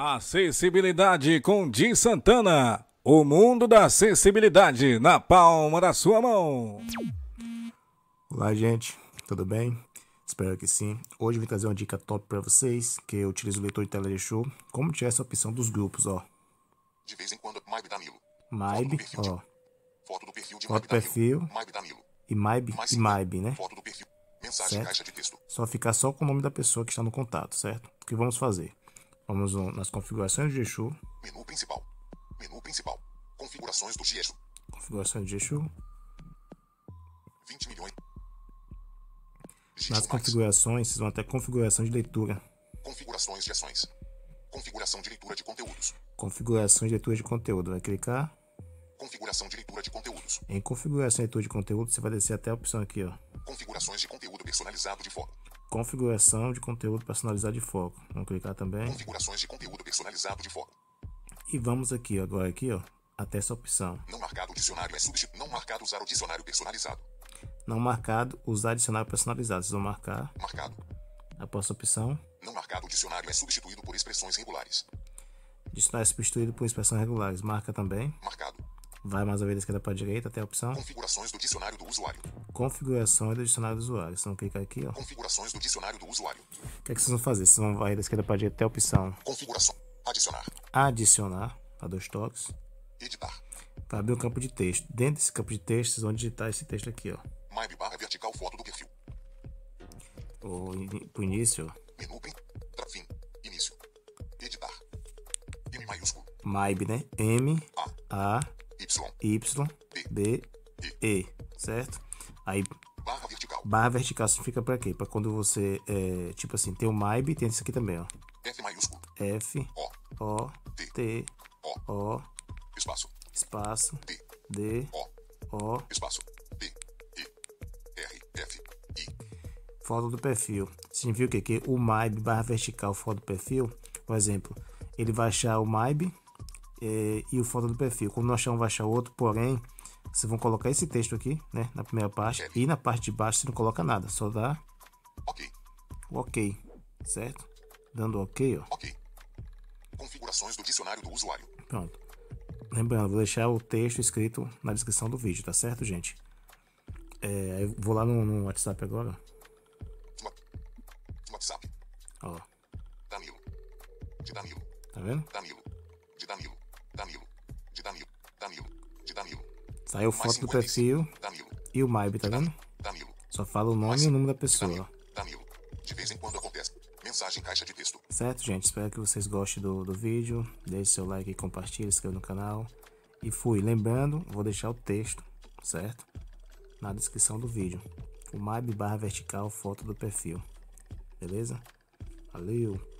Acessibilidade com Di Santana. O mundo da acessibilidade na palma da sua mão. Olá, gente. Tudo bem? Espero que sim. Hoje eu vim trazer uma dica top para vocês, que eu utilizo o leitor de show. como tiver essa opção dos grupos, ó. De vez em quando, Maib Danilo. Maib, ó. Foto do perfil de perfil. Maib Danilo. E Maib, e Maib, né? Foto do perfil. Mensagem, certo? caixa de texto. Só ficar só com o nome da pessoa que está no contato, certo? O que vamos fazer? Vamos no, nas configurações de Exu. Menu principal. Menu principal. Configurações do Exu. Configurações de Exu. 20 milhões. nas configurações, vocês vão até configuração de leitura. Configurações de ações. Configuração de leitura de conteúdos. Configuração de leitura de conteúdo. Vai clicar. Configuração de leitura de conteúdos. Em configuração de leitura de conteúdo, você vai descer até a opção aqui, ó. Configurações de conteúdo personalizado de foto configuração de conteúdo personalizado de foco. Vamos clicar também. Configurações de conteúdo personalizado de foco. E vamos aqui agora aqui, ó, até essa opção. Não marcado dicionário é substituído. Não marcado usar o dicionário personalizado. Não marcado usar dicionário personalizado. Vocês vão marcar. Marcado. Após essa opção. Não marcado dicionário é substituído por expressões regulares. Dicionário é substituído por expressões regulares. Marca também. Marcado. Vai mais uma vez da esquerda para a direita até a opção Configurações do dicionário do usuário. Configurações do dicionário do usuário. Vocês vão clicar aqui, ó. Configurações do dicionário do usuário. O que, é que vocês vão fazer? Vocês vão vai da esquerda para a direita até a opção Configuração. Adicionar. Adicionar. Para dois toques. Editar. Para abrir um campo de texto. Dentro desse campo de texto, vocês vão digitar esse texto aqui, ó. Map barra vertical foto do perfil. Ou in, início, ó. Menu, fim, início. Editar. M maiúsculo. MIB, né? M. A. A Y, B, E, certo? Aí barra vertical. Barra vertical significa para quê? Para quando você é, tipo assim, tem o MIB, tem isso aqui também, ó. F maiúsculo. F O O T T O, o espaço espaço D, D o, o espaço D E R F I. Foto do perfil. Significa o quê? Que o MIB barra vertical foto do perfil, por exemplo, ele vai achar o MIB e, é, e o foto do perfil. Como não achar um, vai achar outro, porém, vocês vão colocar esse texto aqui, né? Na primeira parte. E na parte de baixo você não coloca nada, só dá ok. O ok, certo? Dando ok, ó. Ok. Configurações do dicionário do usuário. Pronto. Lembrando, vou deixar o texto escrito na descrição do vídeo, tá certo, gente? É, vou lá no, no, WhatsApp agora. WhatsApp. Ó. Danilo. De Danilo. Tá vendo? Danilo. De Danilo. Saiu foto do perfil e o MyB, tá vendo? Só fala o nome e o número da pessoa. De vez em quando acontece. Mensagem caixa de texto. Certo, gente? Espero que vocês gostem do, do vídeo. Deixe seu like, compartilhe, inscreva no canal. E fui. Lembrando, vou deixar o texto, certo? Na descrição do vídeo. O MyB barra vertical, foto do perfil. Beleza? Valeu!